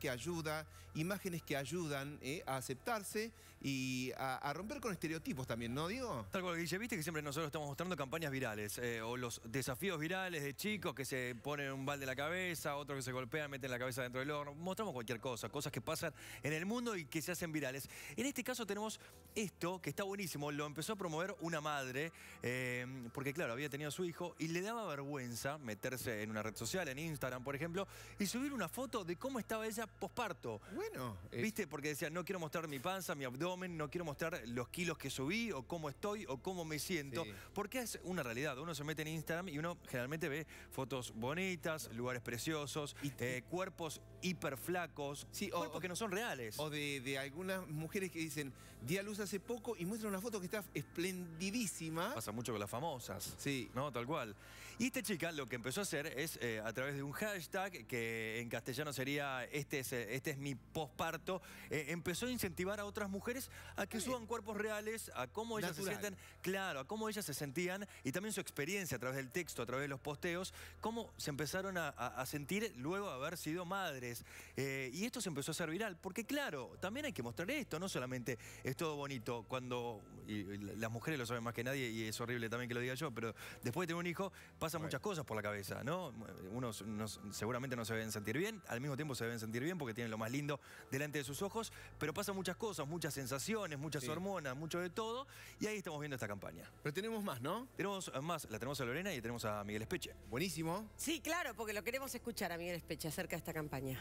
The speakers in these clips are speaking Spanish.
que ayuda, imágenes que ayudan eh, a aceptarse y a, romper con estereotipos también, ¿no, Diego? Tal cual, Guille, viste que siempre nosotros estamos mostrando campañas virales eh, o los desafíos virales de chicos que se ponen un balde en la cabeza, otros que se golpean, meten la cabeza dentro del horno. Mostramos cualquier cosa, cosas que pasan en el mundo y que se hacen virales. En este caso tenemos esto, que está buenísimo, lo empezó a promover una madre, eh, porque claro, había tenido a su hijo y le daba vergüenza meterse en una red social, en Instagram, por ejemplo, y subir una foto de cómo estaba ella posparto. Bueno. ¿Viste? Porque decía, no quiero mostrar mi panza, mi abdomen, no quiero mostrar los kilos que subí o cómo estoy o cómo me siento. Porque es una realidad. Uno se mete en Instagram y uno generalmente ve fotos bonitas, lugares preciosos, eh, cuerpos hiperflacos, flacos, sí, cuerpos que no son reales. O de, algunas mujeres que dicen, di luz hace poco y muestran una foto que está esplendidísima. Pasa mucho con las famosas. Sí. No, tal cual. Y esta chica lo que empezó a hacer es, eh, a través de un hashtag, que en castellano sería este, eh, este es, mi posparto, eh, empezó a incentivar a otras mujeres a que suban cuerpos reales, a cómo ellas se sienten, claro, a cómo ellas se sentían y también su experiencia a través del texto, a través de los posteos, cómo se empezaron a, sentir luego de haber sido madres. Eh, y esto se empezó a hacer viral, porque claro, también hay que mostrar esto, no solamente es todo bonito cuando, y, las mujeres lo saben más que nadie y es horrible también que lo diga yo, pero después de tener un hijo pasan muchas cosas por la cabeza, ¿no? Unos, seguramente no se deben sentir bien, al mismo tiempo se deben sentir bien porque tienen lo más lindo delante de sus ojos, pero pasan muchas cosas, muchas sensaciones, muchas hormonas, mucho de todo, y ahí estamos viendo esta campaña. Pero tenemos más, ¿no? Tenemos eh, más, la tenemos a Lorena y tenemos a Miguel Espeche. Buenísimo. Sí, claro, porque lo queremos escuchar a Miguel Espeche acerca de esta campaña.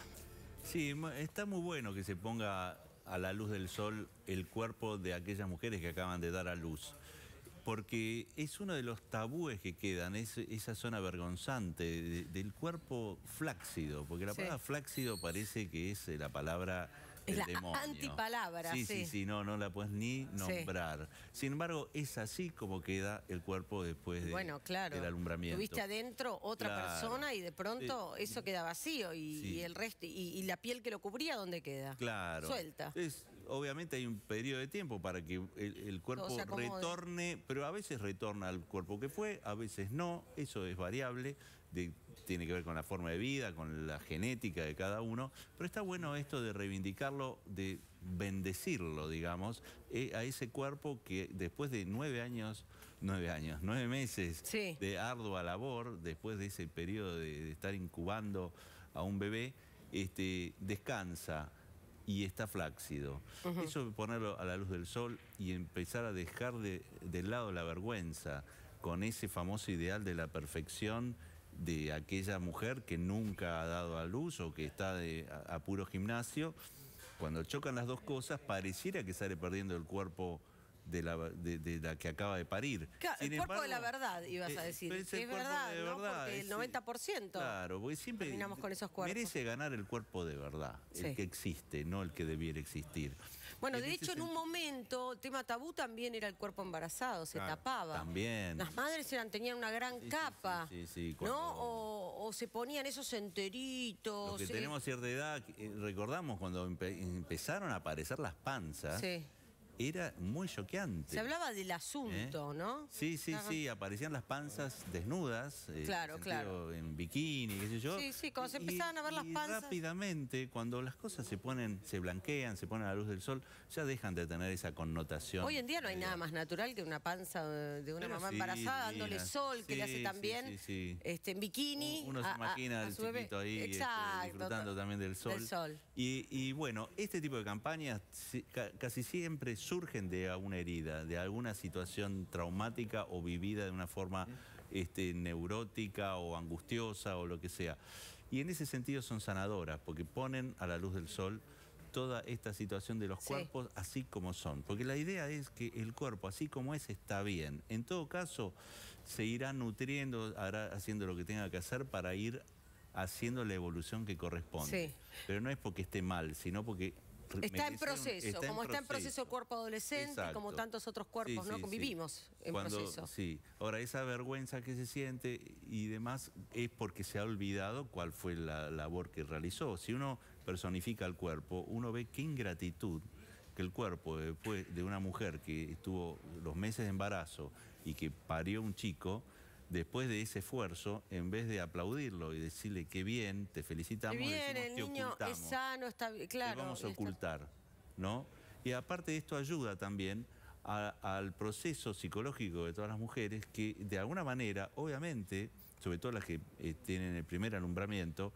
Sí, está muy bueno que se ponga a la luz del sol el cuerpo de aquellas mujeres que acaban de dar a luz porque es uno de los tabúes que quedan, es esa zona vergonzante del cuerpo flácido, porque la palabra flácido parece que es eh, la palabra del la antipalabra, sí, sí. Sí, no, no la puedes ni nombrar. Sin embargo, es así como queda el cuerpo después alumbramiento. bueno, claro. del alumbramiento. Tuviste adentro otra persona y de pronto eh, eso queda vacío y, el resto, y, la piel que lo cubría, ¿dónde queda? Claro. Suelta obviamente hay un periodo de tiempo para que el, cuerpo retorne, pero a veces retorna al cuerpo que fue, a veces no, eso es variable, tiene que ver con la forma de vida, con la genética de cada uno, pero está bueno esto de reivindicarlo, de bendecirlo, digamos, eh, a ese cuerpo que después de nueve años, nueve años, nueve meses de ardua labor, después de ese periodo de, de estar incubando a un bebé, este, descansa, y está flácido. Eso de Eso ponerlo a la luz del sol y empezar a dejar de, de lado la vergüenza con ese famoso ideal de la perfección de aquella mujer que nunca ha dado a luz o que está de, a puro gimnasio. Cuando chocan las dos cosas, pareciera que sale perdiendo el cuerpo de la, que acaba de parir. Claro, el cuerpo de la verdad, ibas a eh, decir. Es, verdad, Porque el 90%. Claro, porque siempre terminamos con esos cuerpos. Merece ganar el cuerpo de verdad, el que existe, no el que debiera existir. Bueno, de hecho, en un momento, tema tabú también era el cuerpo embarazado, se tapaba. También. Las madres tenían una gran capa, sí, sí, ¿no? O, se ponían esos enteritos. Los que eh. tenemos cierta edad, eh, recordamos cuando empezaron a aparecer las panzas. Sí era muy choqueante. Se hablaba del asunto, ¿Eh? ¿no? Sí, sí, sí, aparecían las panzas desnudas. Eh, claro, en claro. En bikini, qué sé yo. Sí, sí, cuando se empezaban a ver las panzas. rápidamente, cuando las cosas se ponen, se blanquean, se ponen a la luz del sol, ya dejan de tener esa connotación. Hoy en día no hay nada más natural que una panza de una mamá embarazada dándole sol, que le hace también sí, Este, en bikini. Uno, se imagina al chiquito ahí este, disfrutando también del sol. sol. Y, y, bueno, este tipo de campañas casi siempre surgen de alguna herida, de alguna situación traumática o vivida de una forma este, neurótica o angustiosa o lo que sea. Y en ese sentido son sanadoras, porque ponen a la luz del sol toda esta situación de los cuerpos así como son. Porque la idea es que el cuerpo así como es está bien. En todo caso, se irá nutriendo, hará, haciendo lo que tenga que hacer para ir haciendo la evolución que corresponde. Pero no es porque esté mal, sino porque pues está en proceso, como está en proceso el cuerpo adolescente, como tantos otros cuerpos, ¿no? Vivimos en proceso. Sí, ahora esa vergüenza que se siente y demás es porque se ha olvidado cuál fue la labor que realizó. Si uno personifica el cuerpo, uno ve qué ingratitud que el cuerpo después de una mujer que estuvo los meses de embarazo y que parió un chico, después de ese esfuerzo, en vez de aplaudirlo y decirle que bien, te felicitamos, bien, el sano, está claro. vamos a ocultar, ¿no? Y aparte de esto ayuda también al proceso psicológico de todas las mujeres que de alguna manera, obviamente, sobre todo las que eh, tienen el primer alumbramiento,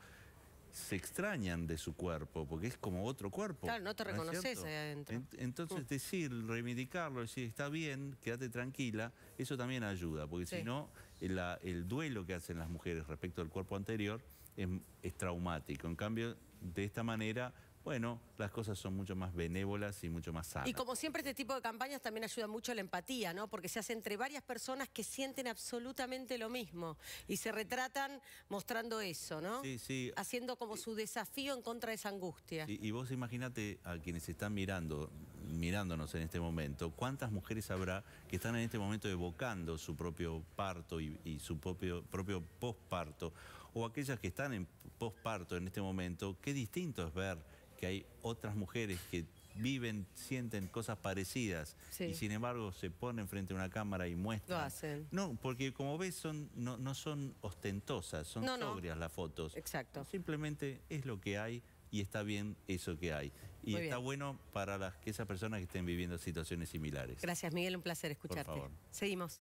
se extrañan de su cuerpo, porque es como otro cuerpo. Claro, no te reconoces ahí adentro. entonces, mm. decir, reivindicarlo, decir, está bien, quédate tranquila, eso también ayuda, porque si no, el duelo que hacen las mujeres respecto al cuerpo anterior es traumático. En cambio, de esta manera bueno, las cosas son mucho más benévolas y mucho más sanas. Y como siempre, este tipo de campañas también ayuda mucho a la empatía, ¿no? Porque se hace entre varias personas que sienten absolutamente lo mismo y se retratan mostrando eso, ¿no? Sí, sí. Haciendo como su desafío en contra de esa angustia. Y, vos imagínate a quienes están mirando, mirándonos en este momento, ¿cuántas mujeres habrá que están en este momento evocando su propio parto y, su propio, propio posparto? O aquellas que están en posparto en este momento, qué distinto es ver que hay otras mujeres que viven, sienten cosas parecidas y sin embargo se ponen frente a una cámara y muestran. Lo hacen. No, porque como ves son no, son ostentosas, son sobrias las fotos. Exacto. Simplemente es lo que hay y está bien eso que hay. Y está bueno para las que esas personas que estén viviendo situaciones similares. Gracias, Miguel, un placer escucharte. Seguimos.